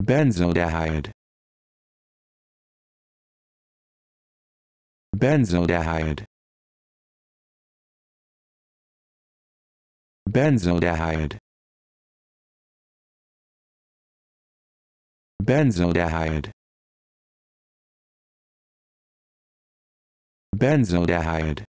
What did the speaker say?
benzaldehyde benzaldehyde benzaldehyde benzaldehyde benzaldehyde